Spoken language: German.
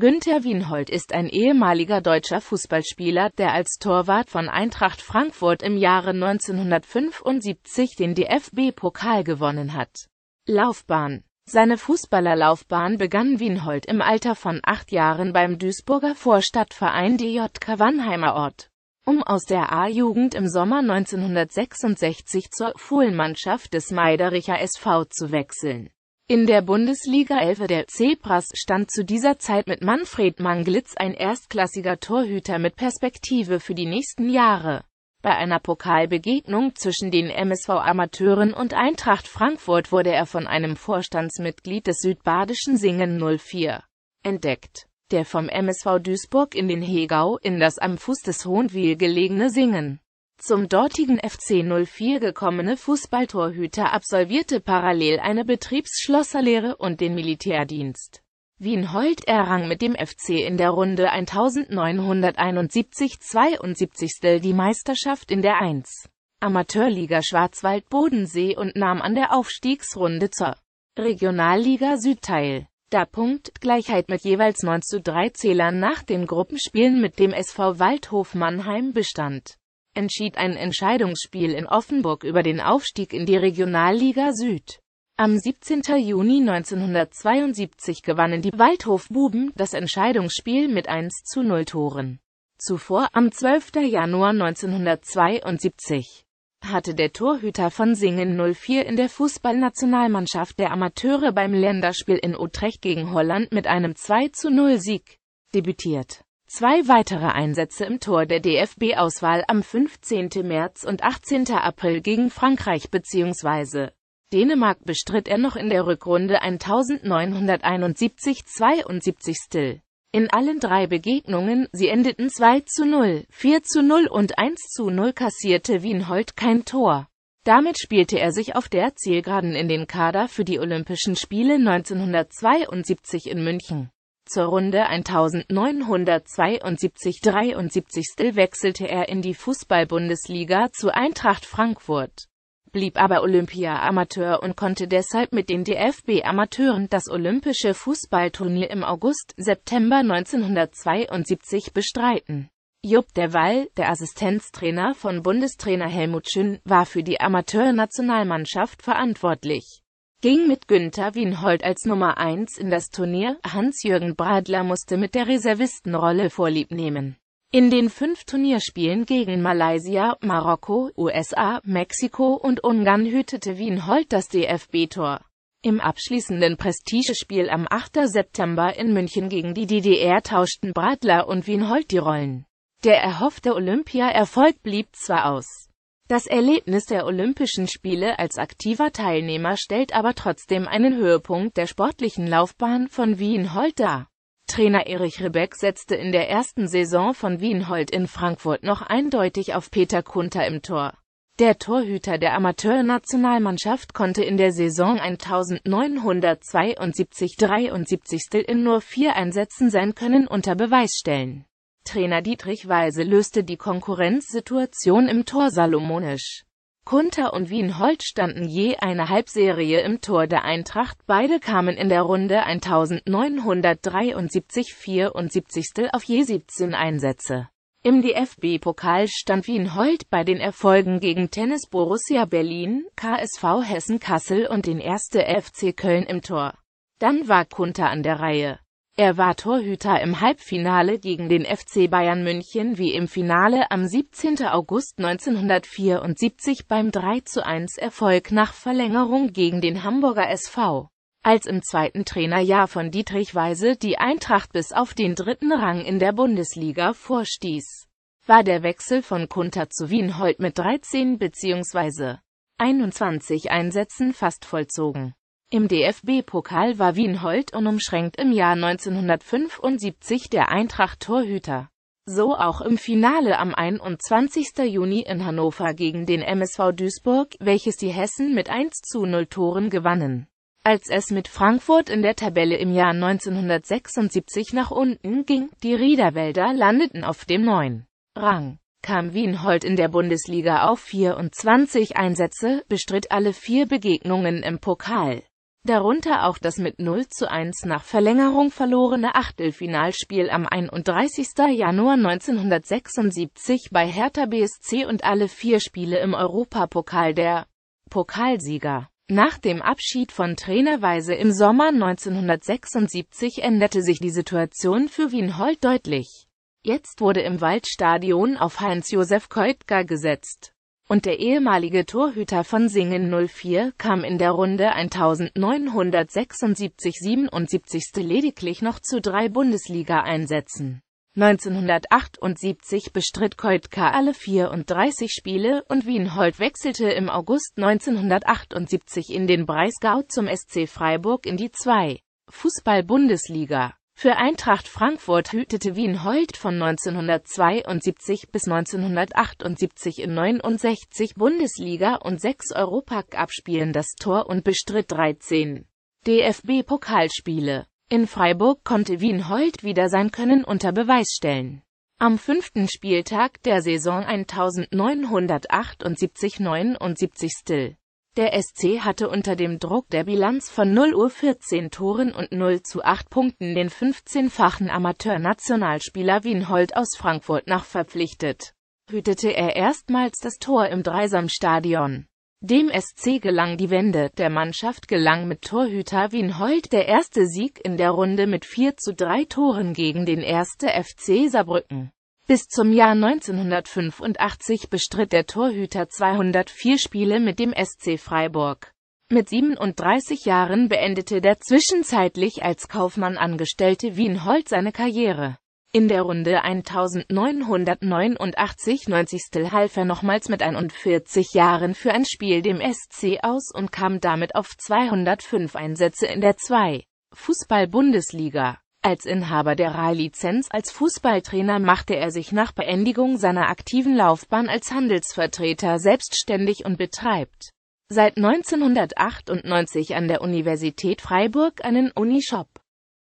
Günther Wienhold ist ein ehemaliger deutscher Fußballspieler, der als Torwart von Eintracht Frankfurt im Jahre 1975 den DFB-Pokal gewonnen hat. Laufbahn Seine Fußballerlaufbahn begann Wienhold im Alter von acht Jahren beim Duisburger Vorstadtverein DJK Wannheimer Ort, um aus der A-Jugend im Sommer 1966 zur Fuhlmannschaft des Meidericher SV zu wechseln in der Bundesliga 11 der Zebras stand zu dieser Zeit mit Manfred Manglitz ein erstklassiger Torhüter mit Perspektive für die nächsten Jahre. Bei einer Pokalbegegnung zwischen den MSV-Amateuren und Eintracht Frankfurt wurde er von einem Vorstandsmitglied des südbadischen Singen 04 entdeckt. Der vom MSV Duisburg in den Hegau in das am Fuß des Hohenwil gelegene Singen zum dortigen FC 04 gekommene Fußballtorhüter absolvierte parallel eine Betriebsschlosserlehre und den Militärdienst. Wienhold errang mit dem FC in der Runde 1971-72. die Meisterschaft in der 1. Amateurliga Schwarzwald-Bodensee und nahm an der Aufstiegsrunde zur Regionalliga Süd teil. Da Gleichheit mit jeweils 9 zu 3 Zählern nach den Gruppenspielen mit dem SV Waldhof Mannheim bestand entschied ein Entscheidungsspiel in Offenburg über den Aufstieg in die Regionalliga Süd. Am 17. Juni 1972 gewannen die Waldhofbuben das Entscheidungsspiel mit 1 zu 0 Toren. Zuvor, am 12. Januar 1972, hatte der Torhüter von Singen 04 in der Fußballnationalmannschaft der Amateure beim Länderspiel in Utrecht gegen Holland mit einem 2 zu 0 Sieg debütiert. Zwei weitere Einsätze im Tor der DFB-Auswahl am 15. März und 18. April gegen Frankreich bzw. Dänemark bestritt er noch in der Rückrunde 1971-72 In allen drei Begegnungen, sie endeten 2 zu 0, 4 zu 0 und 1 zu 0 kassierte Wienhold kein Tor. Damit spielte er sich auf der Zielgeraden in den Kader für die Olympischen Spiele 1972 in München. Zur Runde 1972-73 wechselte er in die Fußballbundesliga zu Eintracht Frankfurt, blieb aber Olympia-Amateur und konnte deshalb mit den DFB-Amateuren das olympische Fußballturnier im August-September 1972 bestreiten. Jupp der Wall, der Assistenztrainer von Bundestrainer Helmut Schön, war für die Amateurnationalmannschaft verantwortlich ging mit Günther Wienhold als Nummer 1 in das Turnier, Hans-Jürgen Bradler musste mit der Reservistenrolle Vorlieb nehmen. In den fünf Turnierspielen gegen Malaysia, Marokko, USA, Mexiko und Ungarn hütete Wienhold das DFB-Tor. Im abschließenden Prestigespiel am 8. September in München gegen die DDR tauschten Bradler und Wienhold die Rollen. Der erhoffte Olympiaerfolg blieb zwar aus. Das Erlebnis der Olympischen Spiele als aktiver Teilnehmer stellt aber trotzdem einen Höhepunkt der sportlichen Laufbahn von Wien Holt dar. Trainer Erich Rebeck setzte in der ersten Saison von Wien Holt in Frankfurt noch eindeutig auf Peter Kunter im Tor. Der Torhüter der Amateurnationalmannschaft konnte in der Saison 1972-73 in nur vier Einsätzen sein Können unter Beweis stellen. Trainer Dietrich Weise löste die Konkurrenzsituation im Tor salomonisch. Kunter und Wienhold standen je eine Halbserie im Tor der Eintracht, beide kamen in der Runde 1973-74 auf je 17 Einsätze. Im DFB-Pokal stand Wienhold bei den Erfolgen gegen Tennis Borussia Berlin, KSV Hessen Kassel und den 1. FC Köln im Tor. Dann war Kunter an der Reihe. Er war Torhüter im Halbfinale gegen den FC Bayern München wie im Finale am 17. August 1974 beim 3 zu 1 Erfolg nach Verlängerung gegen den Hamburger SV. Als im zweiten Trainerjahr von Dietrich Weise die Eintracht bis auf den dritten Rang in der Bundesliga vorstieß, war der Wechsel von Kunter zu Wienhold mit 13 bzw. 21 Einsätzen fast vollzogen. Im DFB-Pokal war Wienhold unumschränkt im Jahr 1975 der Eintracht-Torhüter. So auch im Finale am 21. Juni in Hannover gegen den MSV Duisburg, welches die Hessen mit 1 zu 0 Toren gewannen. Als es mit Frankfurt in der Tabelle im Jahr 1976 nach unten ging, die Riederwälder landeten auf dem 9. Rang, kam Wienhold in der Bundesliga auf 24 Einsätze, bestritt alle vier Begegnungen im Pokal darunter auch das mit 0 zu 1 nach Verlängerung verlorene Achtelfinalspiel am 31. Januar 1976 bei Hertha BSC und alle vier Spiele im Europapokal der Pokalsieger. Nach dem Abschied von Trainerweise im Sommer 1976 änderte sich die Situation für Wienhold deutlich. Jetzt wurde im Waldstadion auf Heinz-Josef Keutger gesetzt und der ehemalige Torhüter von Singen 04 kam in der Runde 1976-77 lediglich noch zu drei Bundesliga-Einsätzen. 1978 bestritt Koitka alle 34 Spiele und Wienhold wechselte im August 1978 in den Breisgau zum SC Freiburg in die 2. Fußball-Bundesliga. Für Eintracht Frankfurt hütete Wien Holt von 1972 bis 1978 in 69 Bundesliga- und 6 Europacup-Spielen das Tor und bestritt 13 DFB-Pokalspiele. In Freiburg konnte Wien Holt wieder sein Können unter Beweis stellen. Am fünften Spieltag der Saison 1978-79 still der SC hatte unter dem Druck der Bilanz von 0 Uhr 14 Toren und 0 zu 8 Punkten den 15-fachen Amateur-Nationalspieler Wienhold aus Frankfurt nach verpflichtet. Hütete er erstmals das Tor im Dreisamstadion. Dem SC gelang die Wende, der Mannschaft gelang mit Torhüter Wienhold der erste Sieg in der Runde mit 4 zu 3 Toren gegen den 1. FC Saarbrücken. Bis zum Jahr 1985 bestritt der Torhüter 204 Spiele mit dem SC Freiburg. Mit 37 Jahren beendete der zwischenzeitlich als Kaufmann angestellte Wienhold seine Karriere. In der Runde 1989 90. half er nochmals mit 41 Jahren für ein Spiel dem SC aus und kam damit auf 205 Einsätze in der 2. Fußball-Bundesliga. Als Inhaber der Rai-Lizenz als Fußballtrainer machte er sich nach Beendigung seiner aktiven Laufbahn als Handelsvertreter selbstständig und betreibt seit 1998 an der Universität Freiburg einen Unishop